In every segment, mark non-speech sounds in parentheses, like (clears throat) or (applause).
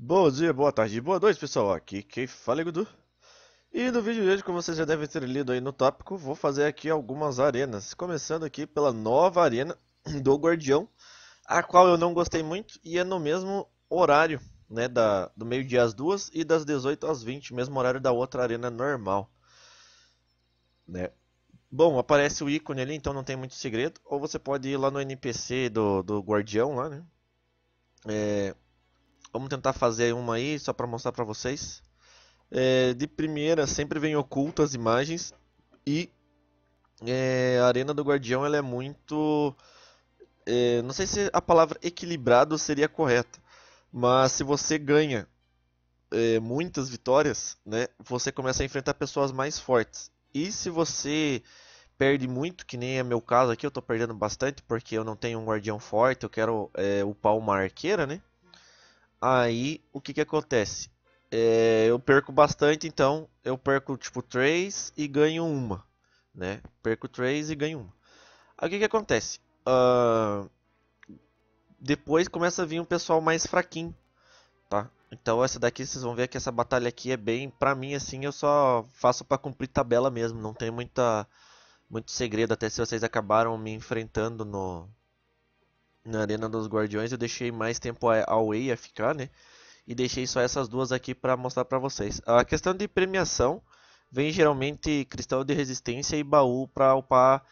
Bom dia, boa tarde, boa noite pessoal, aqui quem fala é Gudu. E no vídeo de hoje, como vocês já devem ter lido aí no tópico, vou fazer aqui algumas arenas. Começando aqui pela nova arena do Guardião, a qual eu não gostei muito e é no mesmo horário, né, da, do meio-dia às duas e das 18 às 20, mesmo horário da outra arena normal. Né? Bom, aparece o ícone ali, então não tem muito segredo. Ou você pode ir lá no NPC do, do Guardião, lá, né? É, Vamos tentar fazer uma aí só para mostrar para vocês. É, de primeira sempre vem oculto as imagens e é, a Arena do Guardião ela é muito, é, não sei se a palavra equilibrado seria correta, mas se você ganha é, muitas vitórias, né, você começa a enfrentar pessoas mais fortes. E se você perde muito, que nem é meu caso aqui, eu estou perdendo bastante porque eu não tenho um guardião forte, eu quero é, upar uma arqueira, né? Aí, o que que acontece? É, eu perco bastante, então eu perco tipo 3 e ganho uma, né? Perco 3 e ganho uma. Aí o que que acontece? Uh, depois começa a vir um pessoal mais fraquinho, tá? Então essa daqui vocês vão ver que essa batalha aqui é bem, pra mim assim, eu só faço para cumprir tabela mesmo, não tem muita muito segredo até se vocês acabaram me enfrentando no na Arena dos Guardiões. Eu deixei mais tempo a away a ficar, né? E deixei só essas duas aqui para mostrar para vocês. A questão de premiação vem geralmente cristal de resistência e baú para upar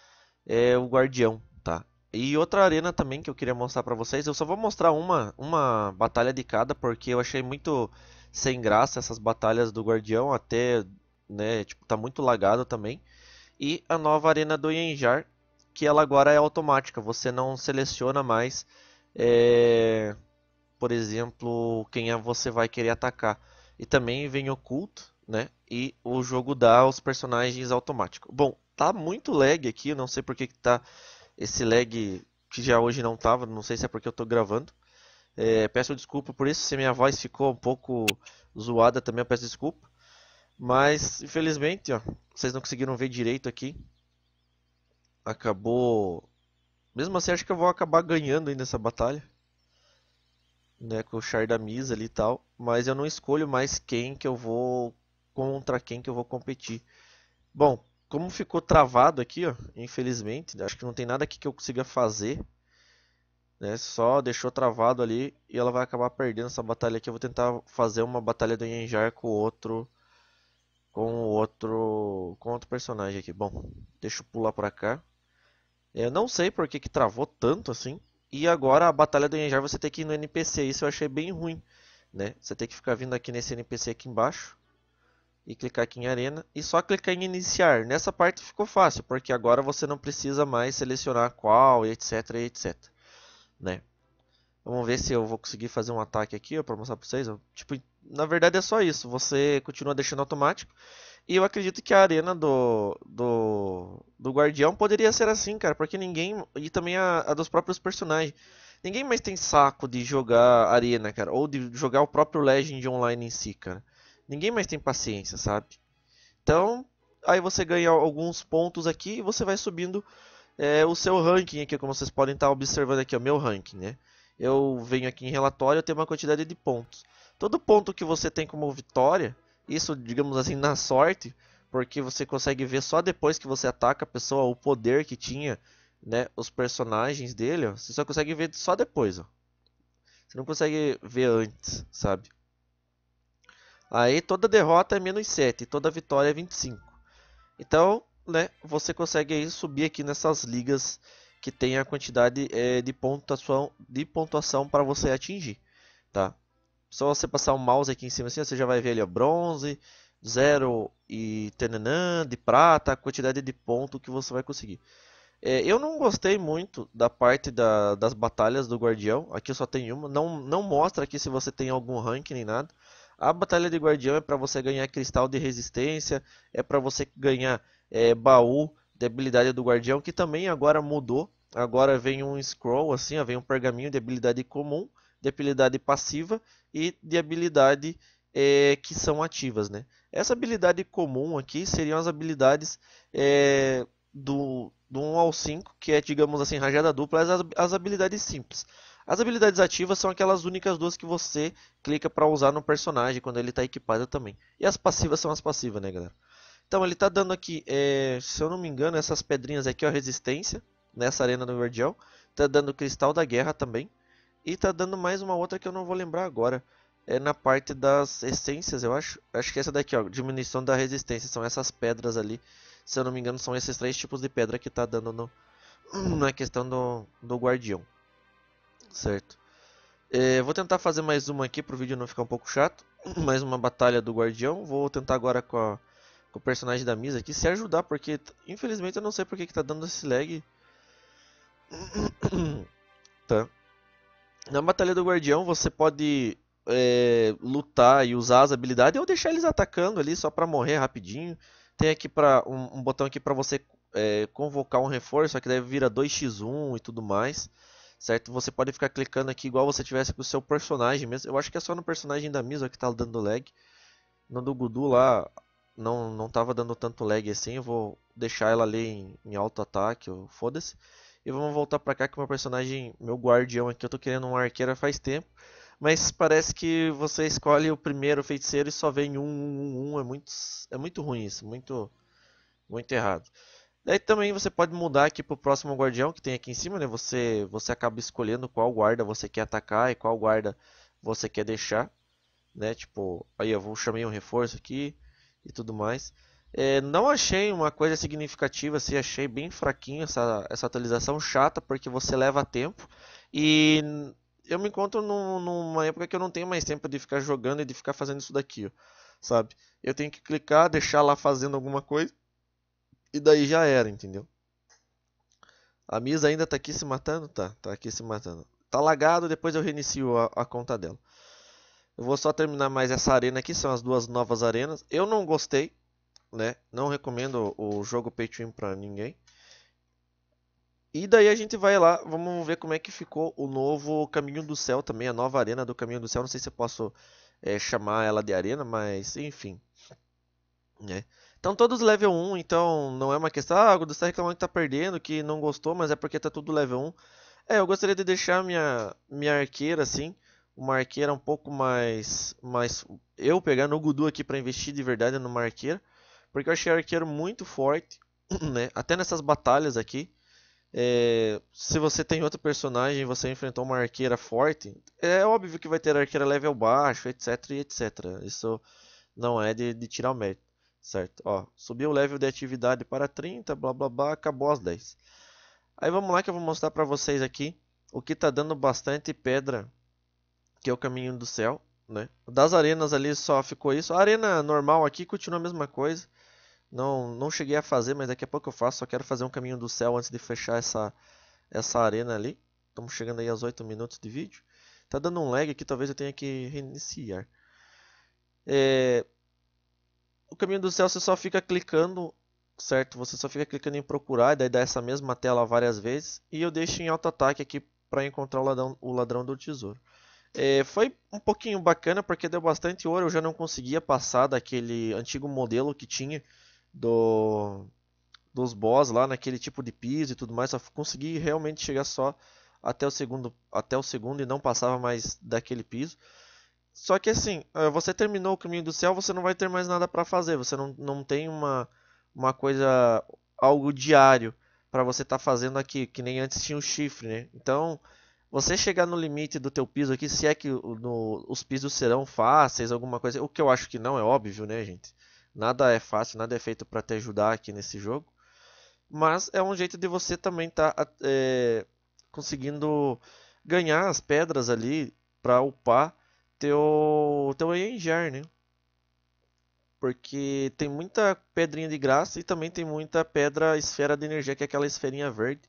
é, o guardião, tá? E outra arena também que eu queria mostrar para vocês. Eu só vou mostrar uma, uma batalha de cada porque eu achei muito sem graça essas batalhas do guardião até, né, tipo, tá muito lagado também. E a nova arena do Yenjar, que ela agora é automática. Você não seleciona mais, é, por exemplo, quem é você vai querer atacar. E também vem oculto, né? E o jogo dá os personagens automático. Bom, tá muito lag aqui, eu não sei porque que tá esse lag que já hoje não tava, não sei se é porque eu tô gravando. É, peço desculpa por isso, se minha voz ficou um pouco zoada também, eu peço desculpa. Mas, infelizmente, ó, vocês não conseguiram ver direito aqui acabou. Mesmo assim, acho que eu vou acabar ganhando ainda essa batalha. Né, com o Char da Misa ali e tal. Mas eu não escolho mais quem que eu vou. Contra quem que eu vou competir. Bom, como ficou travado aqui, ó, infelizmente, né, acho que não tem nada aqui que eu consiga fazer. Né, só deixou travado ali e ela vai acabar perdendo essa batalha aqui. Eu vou tentar fazer uma batalha do Yenjar com outro. Com outro. Com outro personagem aqui. Bom, deixa eu pular pra cá. Eu não sei por que, que travou tanto assim. E agora a batalha do Enjar você tem que ir no NPC, isso eu achei bem ruim. Né? Você tem que ficar vindo aqui nesse NPC aqui embaixo e clicar aqui em arena e só clicar em iniciar. Nessa parte ficou fácil, porque agora você não precisa mais selecionar qual, etc, etc, né? Vamos ver se eu vou conseguir fazer um ataque aqui, para mostrar para vocês, tipo, na verdade é só isso, você continua deixando automático e eu acredito que a arena do, do, do Guardião poderia ser assim, cara, porque ninguém. E também a, a dos próprios personagens. Ninguém mais tem saco de jogar arena, cara, ou de jogar o próprio Legend online em si, cara. Ninguém mais tem paciência, sabe? Então, aí você ganha alguns pontos aqui e você vai subindo é, o seu ranking aqui, como vocês podem estar tá observando aqui, é o meu ranking, né? Eu venho aqui em relatório, eu tenho uma quantidade de pontos. Todo ponto que você tem como vitória, isso, digamos assim, na sorte, porque você consegue ver só depois que você ataca a pessoa o poder que tinha, né, os personagens dele, ó, você só consegue ver só depois, ó. Você não consegue ver antes, sabe? Aí toda derrota é menos 7, toda vitória é 25. Então, né, você consegue aí subir aqui nessas ligas que tem a quantidade é, de pontuação de pontuação para você atingir, tá? Só você passar o mouse aqui em cima assim, você já vai ver ali, ó, bronze, zero e tenenã, de prata, a quantidade de ponto que você vai conseguir. É, eu não gostei muito da parte da, das batalhas do Guardião, aqui só tem uma, não, não mostra aqui se você tem algum rank nem nada. A batalha de Guardião é para você ganhar cristal de resistência, é para você ganhar é, baú de habilidade do Guardião, que também agora mudou. Agora vem um scroll assim, ó, vem um pergaminho de habilidade comum de habilidade passiva e de habilidade é, que são ativas. Né? Essa habilidade comum aqui seriam as habilidades é, do, do 1 ao 5, que é, digamos assim, rajada dupla, as, as habilidades simples. As habilidades ativas são aquelas únicas duas que você clica para usar no personagem quando ele está equipado também. E as passivas são as passivas, né, galera? Então ele está dando aqui, é, se eu não me engano, essas pedrinhas aqui, ó, resistência, nessa arena do Verdião. Está dando cristal da guerra também. E tá dando mais uma outra que eu não vou lembrar agora. É na parte das essências, eu acho. Acho que essa daqui, ó. Diminuição da resistência. São essas pedras ali. Se eu não me engano, são esses três tipos de pedra que tá dando no, (clears throat) na questão do, do guardião. Certo. É, vou tentar fazer mais uma aqui pro vídeo não ficar um pouco chato. (clears throat) Mais uma batalha do guardião. Vou tentar agora com, a, com o personagem da Misa aqui se ajudar. Porque infelizmente eu não sei porque que tá dando esse lag. (clears throat) tá. Na Batalha do Guardião você pode é, lutar e usar as habilidades ou deixar eles atacando ali só para morrer rapidinho. Tem aqui para um, um, botão aqui para você é, convocar um reforço, só que deve virar 2x1 e tudo mais. Certo? Você pode ficar clicando aqui igual você tivesse com o seu personagem mesmo. Eu acho que é só no personagem da Misa que tá dando lag. No do Gudu lá não não tava dando tanto lag assim. Eu vou deixar ela ali em, em alto ataque, foda-se. E vamos voltar para cá que meu personagem, meu guardião aqui, eu tô querendo um arqueira faz tempo. Mas parece que você escolhe o primeiro feiticeiro e só vem um, um, um, um. É muito, é muito ruim isso, muito, muito errado. Daí também você pode mudar aqui pro próximo guardião que tem aqui em cima, né? Você, você acaba escolhendo qual guarda você quer atacar e qual guarda você quer deixar, né? Tipo, aí eu vou chamei um reforço aqui e tudo mais. É, não achei uma coisa significativa, assim, achei bem fraquinho essa, essa atualização chata, porque você leva tempo. E eu me encontro num, numa época que eu não tenho mais tempo de ficar jogando e de ficar fazendo isso daqui, ó, sabe? Eu tenho que clicar, deixar lá fazendo alguma coisa, e daí já era, entendeu? A Misa ainda tá aqui se matando? Tá, tá aqui se matando. Tá lagado, depois eu reinicio a, a conta dela. Eu vou só terminar mais essa arena aqui, são as duas novas arenas. Eu não gostei, né? Não recomendo o jogo Pay to Win para ninguém. E daí a gente vai lá, vamos ver como é que ficou o novo Caminho do Céu também, a nova arena do Caminho do Céu. Não sei se eu posso é, chamar ela de arena, mas enfim. Né? Então todos level 1, então não é uma questão, ah, o está reclamando que tá perdendo, que não gostou, mas é porque tá tudo level 1. É, eu gostaria de deixar minha, minha arqueira assim, uma arqueira um pouco mais, mais... Eu pegar no Gudu aqui para investir de verdade numa arqueira. Porque eu achei arqueiro muito forte, (clears throat) né? Até nessas batalhas aqui. É, se você tem outro personagem e você enfrentou uma arqueira forte, é óbvio que vai ter arqueira level baixo, etc, etc. Isso não é de, de tirar o mérito, certo? Ó, subiu o level de atividade para 30, blá blá blá, acabou as 10. Aí vamos lá que eu vou mostrar para vocês aqui o que tá dando bastante pedra, que é o caminho do céu, né? Das arenas ali só ficou isso. A arena normal aqui continua a mesma coisa. Não, não cheguei a fazer, mas daqui a pouco eu faço. Só quero fazer um caminho do céu antes de fechar essa, essa arena ali. Estamos chegando aí aos 8 minutos de vídeo. Tá dando um lag aqui, talvez eu tenha que reiniciar. É... O caminho do céu você só fica clicando, certo? Você só fica clicando em procurar, e daí dá essa mesma tela várias vezes. E eu deixo em alto ataque aqui para encontrar o ladrão, o ladrão do tesouro. É, foi um pouquinho bacana porque deu bastante ouro, eu já não conseguia passar daquele antigo modelo que tinha do dos boss lá naquele tipo de piso e tudo mais, só consegui realmente chegar só até o segundo, até o segundo e não passava mais daquele piso. Só que assim, eh, você terminou o caminho do céu, você não vai ter mais nada para fazer, você não, não tem uma uma coisa algo diário para você estar tá fazendo aqui, que nem antes tinha o chifre, né? Então, você chegar no limite do teu piso aqui, se é que no, os pisos serão fáceis, alguma coisa, o que eu acho que não é óbvio, né, gente? Nada é fácil, nada é feito para te ajudar aqui nesse jogo. Mas é um jeito de você também estar tá, é, conseguindo ganhar as pedras ali para upar teu, teu Enjar, né? Porque tem muita pedrinha de graça e também tem muita pedra esfera de energia, que é aquela esferinha verde,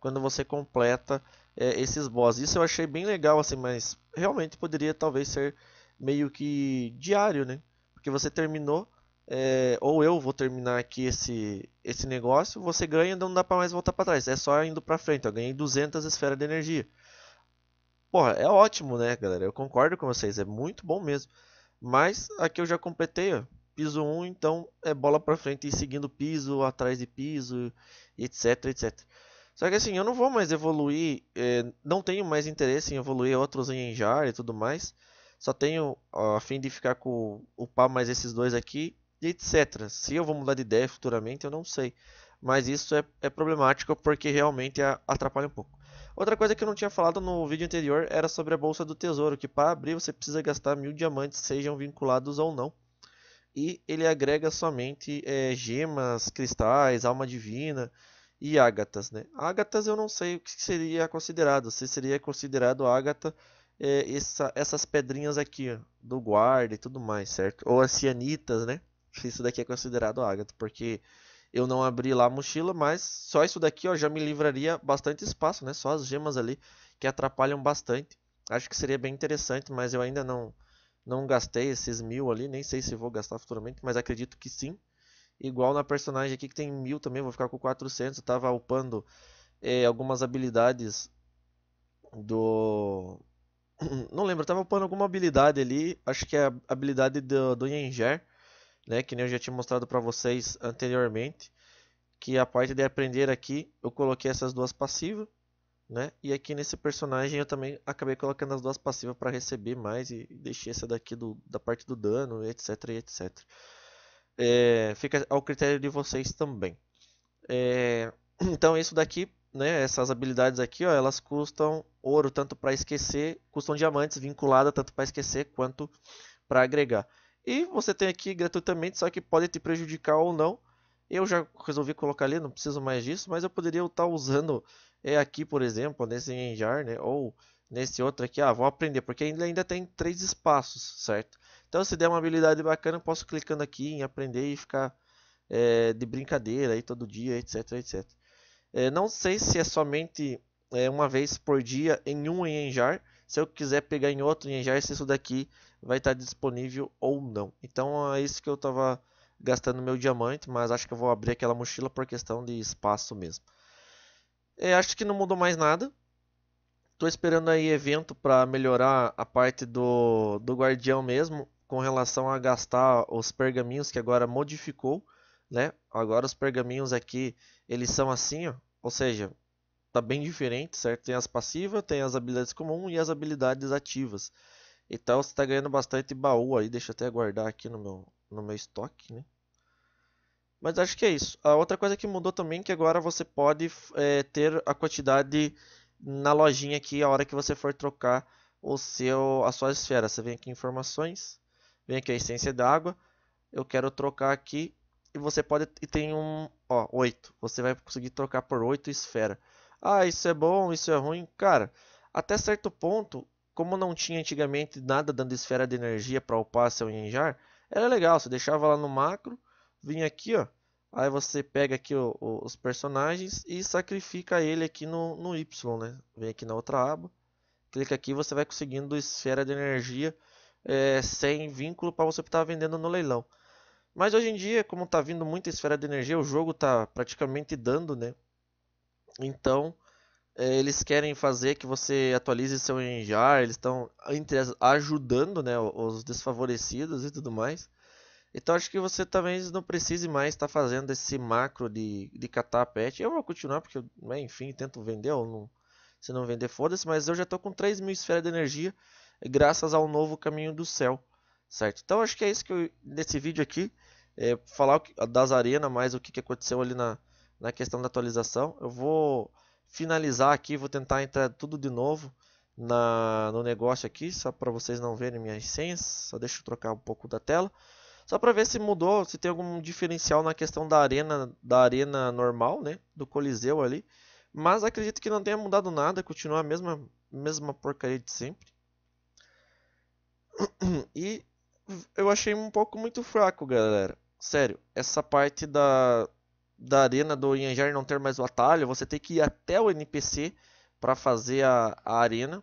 quando você completa é, esses boss. Isso eu achei bem legal, assim, mas realmente poderia talvez ser meio que diário, né? Porque você terminou, é, ou eu vou terminar aqui esse, esse negócio, você ganha, então não dá para mais voltar para trás, é só indo para frente. Eu ganhei 200 esferas de energia. Porra, é ótimo, né, galera? Eu concordo com vocês, é muito bom mesmo. Mas aqui eu já completei, ó, piso 1, então é bola para frente e seguindo piso, atrás de piso, etc, etc. Só que assim, eu não vou mais evoluir, é, não tenho mais interesse em evoluir outros em jar e tudo mais. Só tenho a fim de ficar com o upar mais esses dois aqui e etc. Se eu vou mudar de ideia futuramente, eu não sei. Mas isso é, é problemático porque realmente atrapalha um pouco. Outra coisa que eu não tinha falado no vídeo anterior era sobre a Bolsa do Tesouro, que para abrir você precisa gastar mil diamantes, sejam vinculados ou não. E ele agrega somente é, gemas, cristais, alma divina e ágatas. Né? Ágatas eu não sei o que seria considerado, se seria considerado ágata é, essa, essas pedrinhas aqui do guarda e tudo mais, certo? Ou as cianitas, né? se isso daqui é considerado ágato, porque eu não abri lá a mochila, mas só isso daqui ó, já me livraria bastante espaço, né? Só as gemas ali que atrapalham bastante. Acho que seria bem interessante, mas eu ainda não não gastei esses mil ali, nem sei se vou gastar futuramente, mas acredito que sim. Igual na personagem aqui que tem mil também, vou ficar com 400. Eu tava upando é, algumas habilidades do... (coughs) Não lembro, eu tava upando alguma habilidade ali, acho que é a habilidade do, do né, que nem eu já tinha mostrado para vocês anteriormente, que a parte de aprender aqui, eu coloquei essas duas passivas, né, e aqui nesse personagem eu também acabei colocando as duas passivas para receber mais e deixei essa daqui do, da parte do dano, etc, etc. É, fica ao critério de vocês também. É, (clears throat) então isso daqui, né, essas habilidades aqui, ó, elas custam ouro tanto para esquecer, custam diamantes vinculada tanto para esquecer quanto para agregar. E você tem aqui gratuitamente, só que pode te prejudicar ou não. Eu já resolvi colocar ali, não preciso mais disso, mas eu poderia estar usando é, aqui, por exemplo, nesse Enjar, né? Ou nesse outro aqui, ah, vou aprender, porque ele ainda tem três espaços, certo? Então se der uma habilidade bacana, eu posso clicando aqui em aprender e ficar é, de brincadeira aí todo dia, etc, etc. É, não sei se é somente é, uma vez por dia em um Enjar, se eu quiser pegar em outro Enjar, se isso daqui vai estar disponível ou não. Então é isso que eu estava gastando meu diamante, mas acho que eu vou abrir aquela mochila por questão de espaço mesmo. É, acho que não mudou mais nada. Estou esperando aí evento para melhorar a parte do, do guardião mesmo, com relação a gastar os pergaminhos que agora modificou, né? Agora os pergaminhos aqui, eles são assim, ó, ou seja, tá bem diferente, certo? Tem as passivas, tem as habilidades comuns e as habilidades ativas e tal. Você está ganhando bastante baú aí, deixa eu até guardar aqui no meu, no meu estoque, né? Mas acho que é isso. A outra coisa que mudou também é que agora você pode é, ter a quantidade na lojinha aqui a hora que você for trocar o seu, a sua esfera. Você vem aqui em informações, vem aqui a essência d'água, eu quero trocar aqui e você pode e tem um, ó, 8. Você vai conseguir trocar por 8 esfera. Ah, isso é bom, isso é ruim. Cara, até certo ponto como não tinha antigamente nada dando esfera de energia para upar seu injar, era legal, você deixava lá no macro, vinha aqui, ó, aí você pega aqui ó, os personagens e sacrifica ele aqui no, no Y, né? Vem aqui na outra aba, clica aqui você vai conseguindo esfera de energia é, sem vínculo para você estar tá vendendo no leilão. Mas hoje em dia, como está vindo muita esfera de energia, o jogo está praticamente dando, né? Então, é, eles querem fazer que você atualize seu Enjar, eles estão ajudando né, os desfavorecidos e tudo mais. Então acho que você talvez não precise mais estar tá fazendo esse macro de, de catar pet. Eu vou continuar porque, né, enfim, tento vender ou não, se não vender, foda-se. Mas eu já estou com 3 mil esferas de energia graças ao novo caminho do céu, certo? Então acho que é isso que eu, nesse vídeo aqui, é, falar das arenas, mais o que, que aconteceu ali na, na questão da atualização. Eu vou finalizar aqui, vou tentar entrar tudo de novo na, no negócio aqui, só para vocês não verem minhas senhas, só deixa eu trocar um pouco da tela. Só para ver se mudou, se tem algum diferencial na questão da arena, da arena normal, né, do Coliseu ali. Mas acredito que não tenha mudado nada, continua a mesma, mesma porcaria de sempre. (clears throat) E eu achei um pouco muito fraco, galera. Sério, essa parte da, da arena do Yanjar não ter mais o atalho, você tem que ir até o NPC para fazer a, a, arena.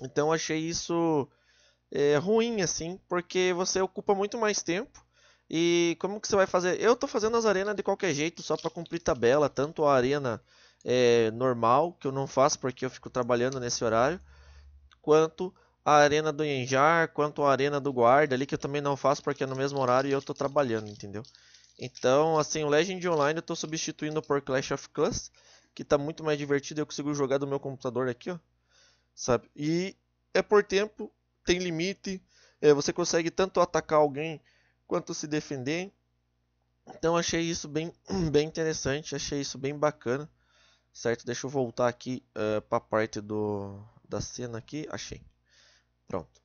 Então achei isso é, ruim assim, porque você ocupa muito mais tempo. E como que você vai fazer? Eu estou fazendo as arenas de qualquer jeito, só para cumprir tabela, tanto a arena é, normal, que eu não faço porque eu fico trabalhando nesse horário, quanto a arena do Enjar, quanto a arena do guarda ali, que eu também não faço porque é no mesmo horário e eu estou trabalhando, entendeu? Então, assim, o Legend Online eu estou substituindo por Clash of Clans, que está muito mais divertido, eu consigo jogar do meu computador aqui, ó. Sabe? E é por tempo, tem limite, é, você consegue tanto atacar alguém quanto se defender. Então achei isso bem, (clears throat) bem interessante, achei isso bem bacana, certo? Deixa eu voltar aqui uh, ah, para a parte do, da cena aqui, achei. Pronto.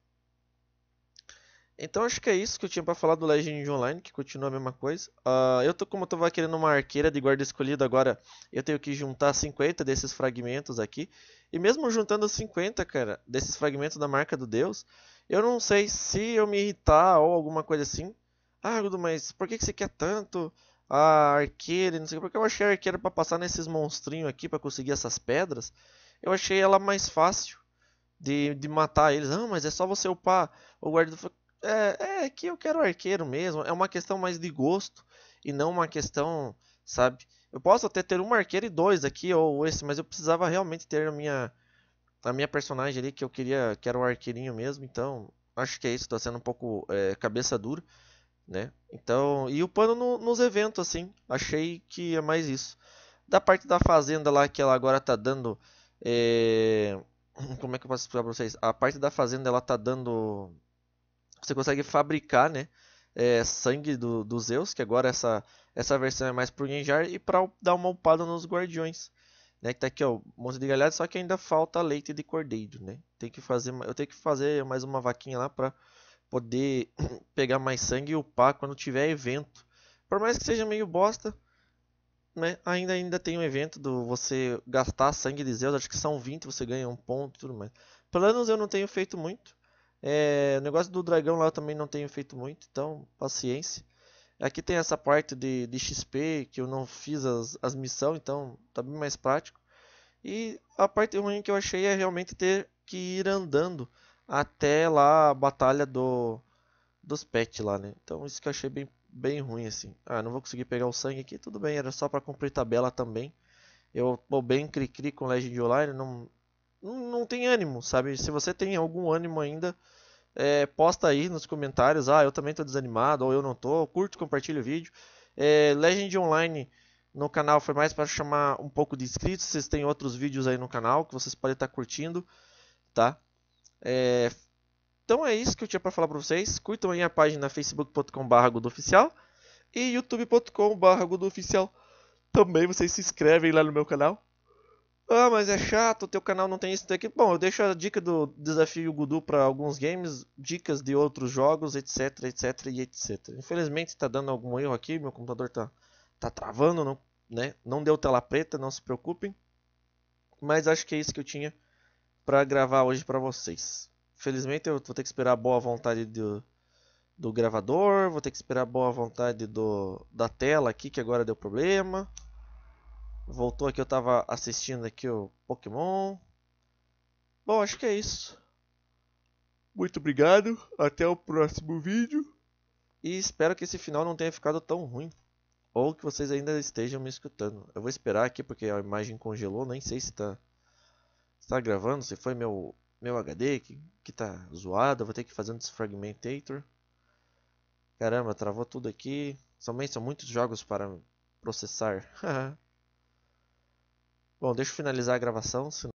Então acho que é isso que eu tinha para falar do Legend Online, que continua a mesma coisa. Uh, eu tô, como eu tava querendo uma arqueira de guarda escolhida agora, eu tenho que juntar 50 desses fragmentos aqui. E mesmo juntando 50, cara, desses fragmentos da marca do Deus, eu não sei se eu me irritar ou alguma coisa assim. Ah, Gudo, mas por que, que você quer tanto a arqueira? Não sei porque eu achei a arqueira para passar nesses monstrinhos aqui para conseguir essas pedras. Eu achei ela mais fácil de, de matar eles. Ah, mas é só você upar o guarda. É, é que eu quero arqueiro mesmo. É uma questão mais de gosto e não uma questão, sabe? Eu posso até ter um arqueiro e dois aqui ou esse, mas eu precisava realmente ter a minha a minha personagem ali que eu queria, que era o arqueirinho mesmo. Então, acho que é isso. Tá sendo um pouco é, cabeça dura, né? Então, e o pano no, nos eventos assim, achei que é mais isso. Da parte da fazenda lá que ela agora tá dando é... (clears throat) como é que eu posso explicar pra vocês? A parte da fazenda ela tá dando você consegue fabricar, né? É, sangue do, do Zeus, que agora essa, essa versão é mais para Genjar, e para dar uma upada nos Guardiões. Né, que tá aqui, ó, monte de galhada, só que ainda falta leite de cordeiro, né? Tem que fazer, eu tenho que fazer mais uma vaquinha lá para poder (clears throat) pegar mais sangue e upar quando tiver evento. Por mais que seja meio bosta, né? Ainda ainda tem um evento do você gastar sangue de Zeus, acho que são 20, você ganha um ponto e tudo mais. Planos eu não tenho feito muito. É, o negócio do dragão lá eu também não tenho feito muito, então paciência. Aqui tem essa parte de, de XP que eu não fiz as, as missões, então tá bem mais prático. E a parte ruim que eu achei é realmente ter que ir andando até lá a batalha do, dos pets lá, né? Então isso que eu achei bem, bem ruim, assim. Ah, não vou conseguir pegar o sangue aqui, tudo bem, era só para cumprir tabela também. Eu tô bem cri-cri com Legend Online, não, não tem ânimo, sabe? Se você tem algum ânimo ainda, é, posta aí nos comentários. Ah, eu também estou desanimado, ou eu não tô. Curte, compartilha o vídeo. É, Legend Online no canal foi mais para chamar um pouco de inscritos. Vocês têm outros vídeos aí no canal que vocês podem estar tá curtindo, tá? É, então é isso que eu tinha para falar para vocês. Curtam aí a página facebook.com.br oficial e youtube.com.br Também vocês se inscrevem lá no meu canal ah, mas é chato, teu canal não tem isso daqui. Bom, eu deixo a dica do desafio Gudu para alguns games, dicas de outros jogos, etc, etc e etc. Infelizmente está dando algum erro aqui, meu computador tá, tá travando, não, né? Não deu tela preta, não se preocupem. Mas acho que é isso que eu tinha para gravar hoje para vocês. Felizmente eu vou ter que esperar a boa vontade do, do gravador, vou ter que esperar a boa vontade do, da tela aqui, que agora deu problema. Voltou aqui, eu tava assistindo aqui o Pokémon. Bom, acho que é isso. Muito obrigado, até o próximo vídeo. E espero que esse final não tenha ficado tão ruim. Ou que vocês ainda estejam me escutando. Eu vou esperar aqui porque a imagem congelou, nem sei se tá, se tá gravando, se foi meu, meu HD que, que tá zoado. vou ter que fazer um desfragmentator. Caramba, travou tudo aqui. Somente são muitos jogos para processar. (laughs) Bom, deixa eu finalizar a gravação, senão